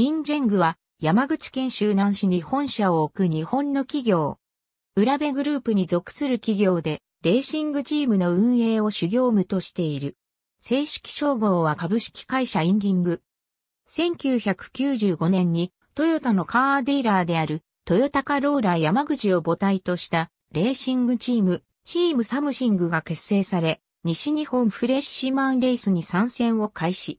インジェングは山口県周南市に本社を置く日本の企業。浦部グループに属する企業でレーシングチームの運営を主業務としている。正式称号は株式会社インギング。1995年にトヨタのカーディーラーであるトヨタカローラ山口を母体としたレーシングチーム、チームサムシングが結成され、西日本フレッシュマンレースに参戦を開始。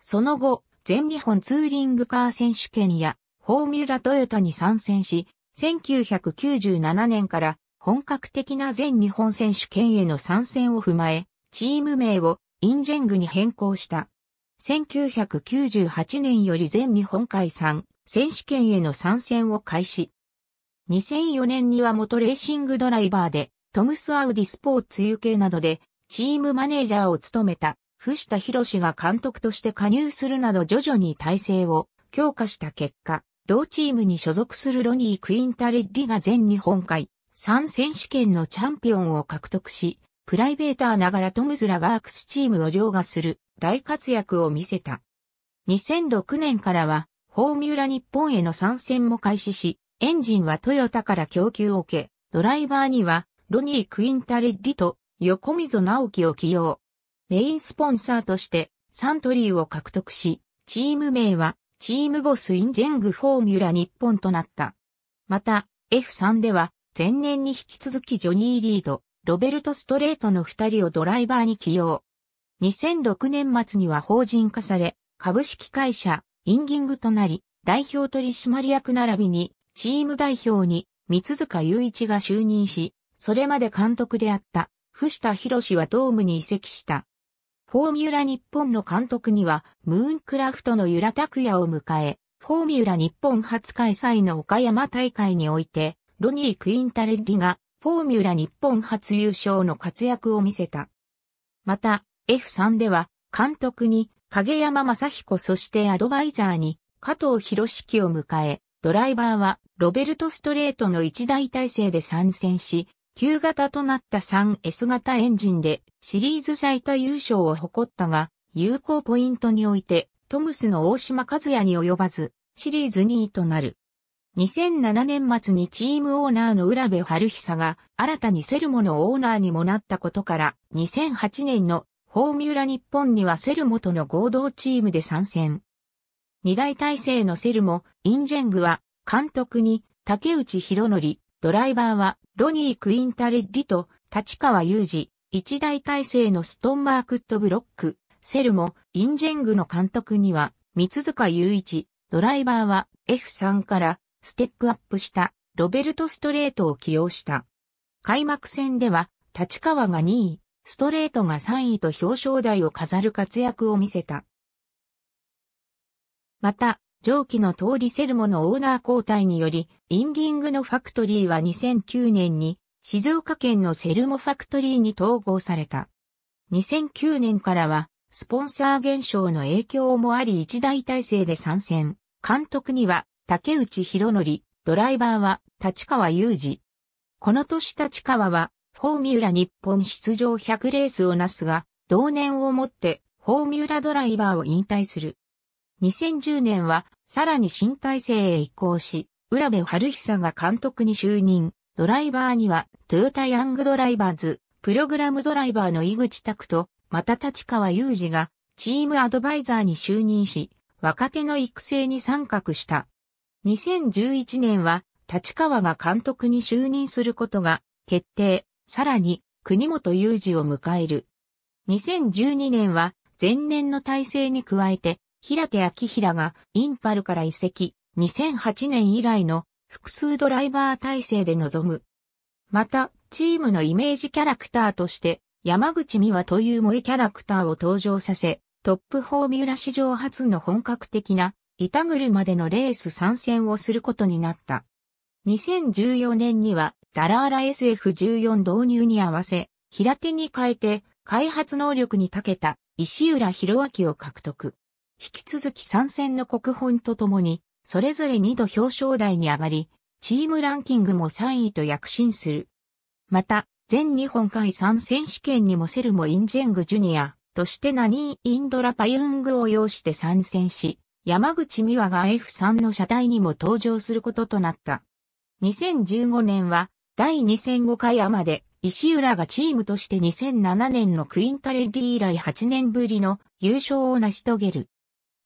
その後、全日本ツーリングカー選手権やフォーミュラトヨタに参戦し、1997年から本格的な全日本選手権への参戦を踏まえ、チーム名をインジェングに変更した。1998年より全日本海産選手権への参戦を開始。2004年には元レーシングドライバーでトムス・アウディスポーツ UK などでチームマネージャーを務めた藤田博が監督として加入するなど徐々に体制を強化した結果、同チームに所属するロニー・クインタレッリが全日本海3選手権のチャンピオンを獲得し、プライベーターながらトムズラワークスチームを凌駕する大活躍を見せた。2006年からは、フォーミュラ日本への参戦も開始し、エンジンはトヨタから供給を受け、ドライバーには、ロニー・クインタレッリと横溝直樹を起用。メインスポンサーとしてサントリーを獲得し、チーム名はチームボスインジェングフォーミュラ日本となった。また F3 では前年に引き続きジョニー・リード、ロベルト・ストレートの2人をドライバーに起用。2006年末には法人化され、株式会社、インギングとなり、代表取締役並びに、チーム代表に、三塚雄一が就任し、それまで監督であった、藤田博はドームに移籍した。フォーミュラ日本の監督には、ムーンクラフトの由良拓也を迎え、フォーミュラ日本初開催の岡山大会において、ロニー・クインタレッリが、フォーミュラ日本初優勝の活躍を見せた。また、F3 では、監督に、影山正彦そしてアドバイザーに、加藤博式を迎え、ドライバーは、ロベルト・ストレートの一大体制で参戦し、旧型となった 3S 型エンジンでシリーズ最多優勝を誇ったが、有効ポイントにおいてトムスの大島和也に及ばず、シリーズ2位となる。2007年末にチームオーナーの浦部春久が新たにセルモのオーナーにもなったことから2008年のフォーミュラ日本にはセルモとの合同チームで参戦。二大体制のセルモ、インジェングは監督に竹内博則、ドライバーはロニー・クインタレッリと立川雄二、一大体制のストンマークットブロック、セルモ、インジェングの監督には、三塚雄一、ドライバーは F3 からステップアップしたロベルト・ストレートを起用した。開幕戦では、立川が2位、ストレートが3位と表彰台を飾る活躍を見せた。また、上記の通りセルモのオーナー交代により、インディングのファクトリーは2009年に静岡県のセルモファクトリーに統合された。2009年からは、スポンサー現象の影響もあり一大体制で参戦。監督には竹内博則、ドライバーは立川雄二。この年立川は、フォーミュラ日本出場100レースをなすが、同年をもってフォーミュラドライバーを引退する。2010年は、さらに新体制へ移行し、浦部春久が監督に就任。ドライバーには、トヨタヤングドライバーズ、プログラムドライバーの井口拓と、また立川雄二が、チームアドバイザーに就任し、若手の育成に参画した。2011年は、立川が監督に就任することが決定。さらに、国本雄二を迎える。2012年は、前年の体制に加えて、平手明平がインパルから移籍、2008年以来の複数ドライバー体制で臨む。また、チームのイメージキャラクターとして、山口美和という萌えキャラクターを登場させ、トップ4ュラ史上初の本格的な板車でのレース参戦をすることになった。2014年にはダラーラ SF14 導入に合わせ、平手に変えて開発能力に長けた石浦博明を獲得。引き続き参戦の国本とともに、それぞれ2度表彰台に上がり、チームランキングも3位と躍進する。また、全日本海参選手権にもセルモ・インジェング・ジュニアとしてナニー・インドラ・パユングを要して参戦し、山口美和が F3 の車体にも登場することとなった。2015年は第2005回山で石浦がチームとして2007年のクインタレディ以来8年ぶりの優勝を成し遂げる。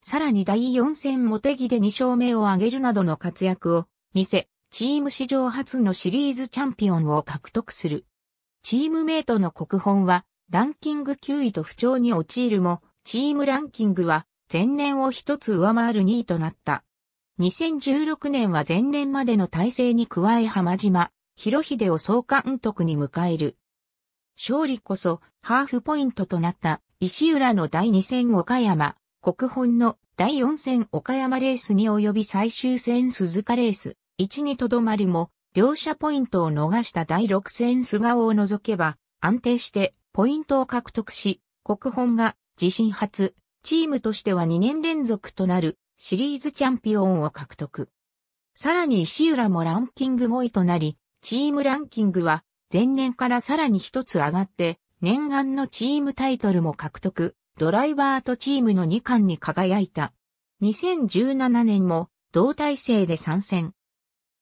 さらに第4戦モテギで2勝目を挙げるなどの活躍を見せ、チーム史上初のシリーズチャンピオンを獲得する。チームメイトの国本はランキング9位と不調に陥るも、チームランキングは前年を一つ上回る2位となった。2016年は前年までの体制に加え浜島、広秀を総監督に迎える。勝利こそハーフポイントとなった石浦の第2戦岡山、国本の第4戦岡山レースに及び最終戦鈴鹿レース1にとどまるも、両者ポイントを逃した第6戦菅尾を除けば、安定してポイントを獲得し、国本が自身初、チームとしては2年連続となるシリーズチャンピオンを獲得。さらに石浦もランキング5位となり、チームランキングは前年からさらに一つ上がって、念願のチームタイトルも獲得。ドライバーとチームの2冠に輝いた。2017年も同体制で参戦。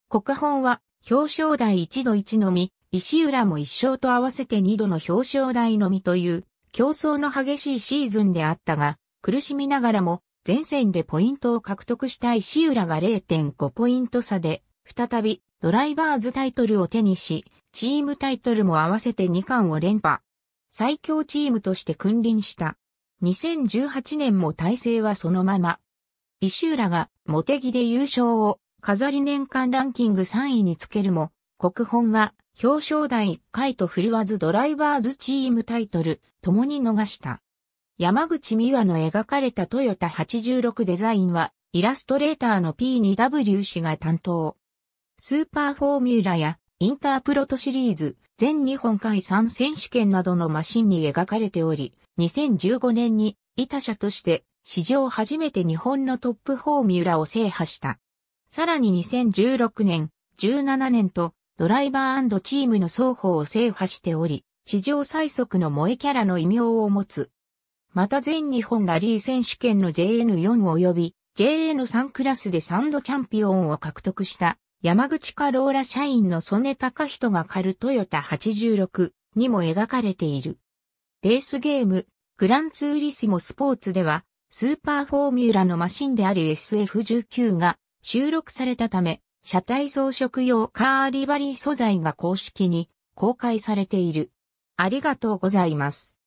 国本は表彰台1度1のみ、石浦も1勝と合わせて2度の表彰台のみという競争の激しいシーズンであったが、苦しみながらも前線でポイントを獲得した石浦が0.5ポイント差で、再びドライバーズタイトルを手にし、チームタイトルも合わせて2冠を連覇。最強チームとして君臨した。2018年も体制はそのまま。石浦が茂木で優勝を飾り年間ランキング3位につけるも、国本は表彰台1回と振るわずドライバーズチームタイトル、共に逃した。山口美和の描かれたトヨタ86デザインは、イラストレーターの P2W 氏が担当。スーパーフォーミュラやインタープロトシリーズ、全日本海3選手権などのマシンに描かれており、2015年に、イタ社として、史上初めて日本のトップ4三浦を制覇した。さらに2016年、17年と、ドライバーチームの双方を制覇しており、史上最速の萌えキャラの異名を持つ。また全日本ラリー選手権の JN4 及び JN3 クラスで3度チャンピオンを獲得した山口カローラ社員の曽根隆人が狩るトヨタ86にも描かれている。レースゲーム、グランツーリスモスポーツでは、スーパーフォーミュラのマシンである SF19 が収録されたため、車体装飾用カーリバリー素材が公式に公開されている。ありがとうございます。